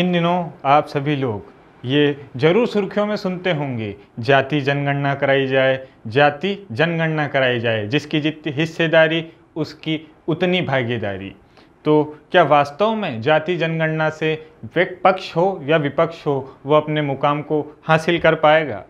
इन दिनों आप सभी लोग ये जरूर सुर्खियों में सुनते होंगे जाति जनगणना कराई जाए जाति जनगणना कराई जाए जिसकी जितनी हिस्सेदारी उसकी उतनी भागीदारी तो क्या वास्तव में जाति जनगणना से पक्ष हो या विपक्ष हो वो अपने मुकाम को हासिल कर पाएगा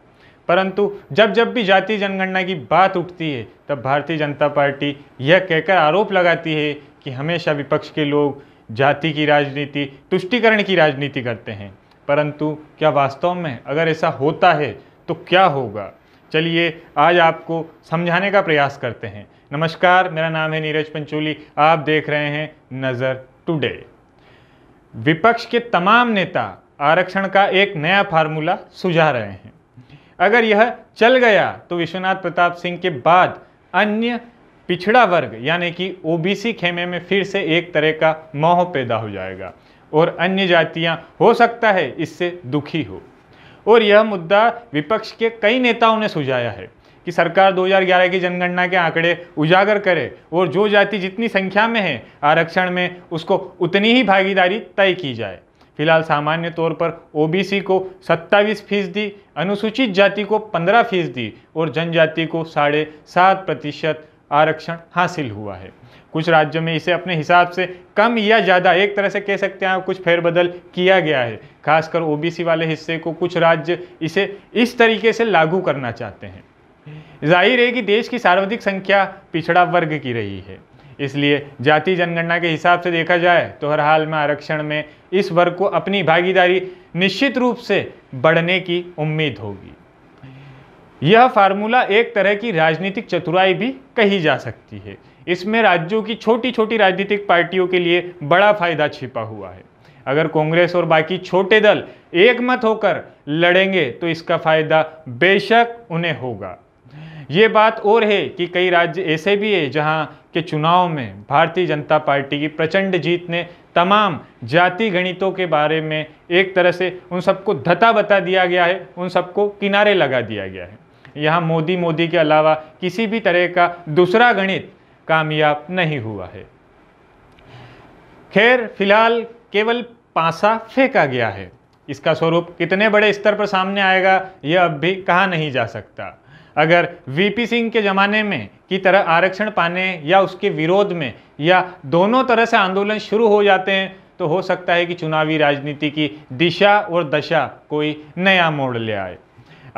परंतु जब जब भी जाति जनगणना की बात उठती है तब भारतीय जनता पार्टी यह कहकर आरोप लगाती है कि हमेशा विपक्ष के लोग जाति की राजनीति तुष्टिकरण की राजनीति करते हैं परंतु क्या वास्तव में अगर ऐसा होता है तो क्या होगा चलिए आज आपको समझाने का प्रयास करते हैं नमस्कार मेरा नाम है नीरज पंचोली आप देख रहे हैं नज़र टुडे विपक्ष के तमाम नेता आरक्षण का एक नया फार्मूला सुझा रहे हैं अगर यह चल गया तो विश्वनाथ प्रताप सिंह के बाद अन्य पिछड़ा वर्ग यानी कि ओबीसी खेमे में फिर से एक तरह का मोह पैदा हो जाएगा और अन्य जातियां हो सकता है इससे दुखी हो और यह मुद्दा विपक्ष के कई नेताओं ने सुझाया है कि सरकार 2011 की जनगणना के आंकड़े उजागर करे और जो जाति जितनी संख्या में है आरक्षण में उसको उतनी ही भागीदारी तय की जाए फिलहाल सामान्य तौर पर ओबीसी को 27 फीसदी अनुसूचित जाति को 15 फीसदी और जनजाति को साढ़े सात प्रतिशत आरक्षण हासिल हुआ है कुछ राज्यों में इसे अपने हिसाब से कम या ज़्यादा एक तरह से कह सकते हैं हाँ, कुछ फेरबदल किया गया है खासकर ओबीसी वाले हिस्से को कुछ राज्य इसे इस तरीके से लागू करना चाहते हैं जाहिर है कि देश की सार्वधिक संख्या पिछड़ा वर्ग की रही है इसलिए जाति जनगणना के हिसाब से देखा जाए तो हर हाल में आरक्षण में इस वर्ग को अपनी भागीदारी निश्चित रूप से बढ़ने की उम्मीद होगी यह फार्मूला एक तरह की राजनीतिक चतुराई भी कही जा सकती है इसमें राज्यों की छोटी छोटी राजनीतिक पार्टियों के लिए बड़ा फायदा छिपा हुआ है अगर कांग्रेस और बाकी छोटे दल एक मत होकर लड़ेंगे तो इसका फायदा बेशक उन्हें होगा ये बात और है कि कई राज्य ऐसे भी है जहां के चुनाव में भारतीय जनता पार्टी की प्रचंड जीत ने तमाम जाति गणितों के बारे में एक तरह से उन सबको धता बता दिया गया है उन सबको किनारे लगा दिया गया है यहाँ मोदी मोदी के अलावा किसी भी तरह का दूसरा गणित कामयाब नहीं हुआ है खैर फिलहाल केवल पासा फेंका गया है इसका स्वरूप कितने बड़े स्तर पर सामने आएगा यह अब भी कहा नहीं जा सकता अगर वीपी सिंह के ज़माने में की तरह आरक्षण पाने या उसके विरोध में या दोनों तरह से आंदोलन शुरू हो जाते हैं तो हो सकता है कि चुनावी राजनीति की दिशा और दशा कोई नया मोड़ ले आए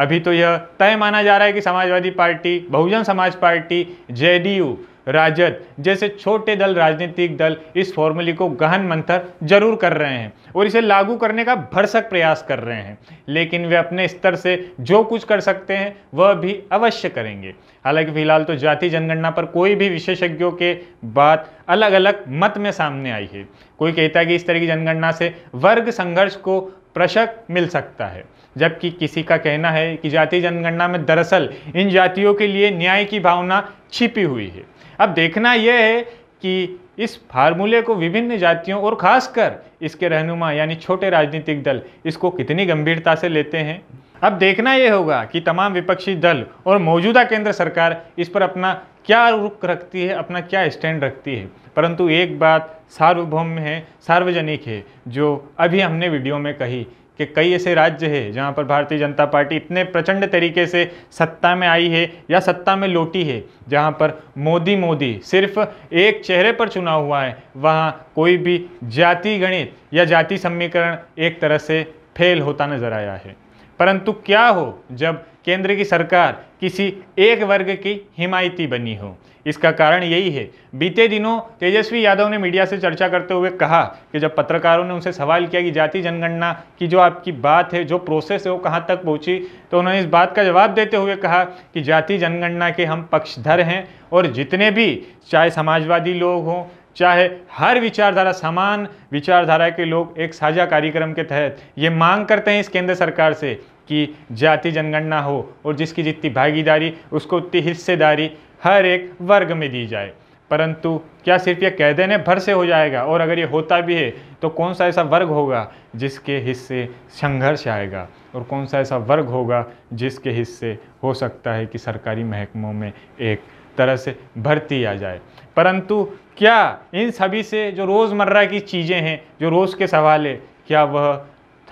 अभी तो यह तय माना जा रहा है कि समाजवादी पार्टी बहुजन समाज पार्टी जेडीयू राजद जैसे छोटे दल राजनीतिक दल इस फॉर्मूले को गहन मंथर जरूर कर रहे हैं और इसे लागू करने का भरसक प्रयास कर रहे हैं लेकिन वे अपने स्तर से जो कुछ कर सकते हैं वह भी अवश्य करेंगे हालांकि फिलहाल तो जाति जनगणना पर कोई भी विशेषज्ञों के बात अलग अलग मत में सामने आई है कोई कहता है कि इस तरह की जनगणना से वर्ग संघर्ष को प्रशक मिल सकता है जबकि किसी का कहना है कि जाति जनगणना में दरअसल इन जातियों के लिए न्याय की भावना छिपी हुई है अब देखना यह है कि इस फार्मूले को विभिन्न जातियों और खासकर इसके रहनुमा यानी छोटे राजनीतिक दल इसको कितनी गंभीरता से लेते हैं अब देखना यह होगा कि तमाम विपक्षी दल और मौजूदा केंद्र सरकार इस पर अपना क्या रुख रखती है अपना क्या स्टैंड रखती है परंतु एक बात सार्वभौम है सार्वजनिक है जो अभी हमने वीडियो में कही कि कई ऐसे राज्य है जहाँ पर भारतीय जनता पार्टी इतने प्रचंड तरीके से सत्ता में आई है या सत्ता में लौटी है जहाँ पर मोदी मोदी सिर्फ एक चेहरे पर चुनाव हुआ है वहाँ कोई भी जाति गणित या जाति समीकरण एक तरह से फेल होता नजर आया है परंतु क्या हो जब केंद्र की सरकार किसी एक वर्ग की हिमायती बनी हो इसका कारण यही है बीते दिनों तेजस्वी यादव ने मीडिया से चर्चा करते हुए कहा कि जब पत्रकारों ने उनसे सवाल किया कि जाति जनगणना की जो आपकी बात है जो प्रोसेस है वो कहाँ तक पहुँची तो उन्होंने इस बात का जवाब देते हुए कहा कि जाति जनगणना के हम पक्षधर हैं और जितने भी चाहे समाजवादी लोग हों चाहे हर विचारधारा समान विचारधारा के लोग एक साझा कार्यक्रम के तहत ये मांग करते हैं इस केंद्र सरकार से कि जाति जनगणना हो और जिसकी जितनी भागीदारी उसको उतनी हिस्सेदारी हर एक वर्ग में दी जाए परंतु क्या सिर्फ ये कह देने भर से हो जाएगा और अगर ये होता भी है तो कौन सा ऐसा वर्ग होगा जिसके हिस्से संघर्ष आएगा और कौन सा ऐसा वर्ग होगा जिसके हिस्से हो सकता है कि सरकारी महकमों में एक तरह से भर्ती आ जाए परंतु क्या इन सभी से जो रोज़मर्रा की चीज़ें हैं जो रोज़ के सवाल है क्या वह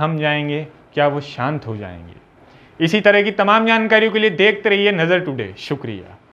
थम जाएंगे क्या वो शांत हो जाएंगे इसी तरह की तमाम जानकारियों के लिए देखते रहिए नज़र टुडे शुक्रिया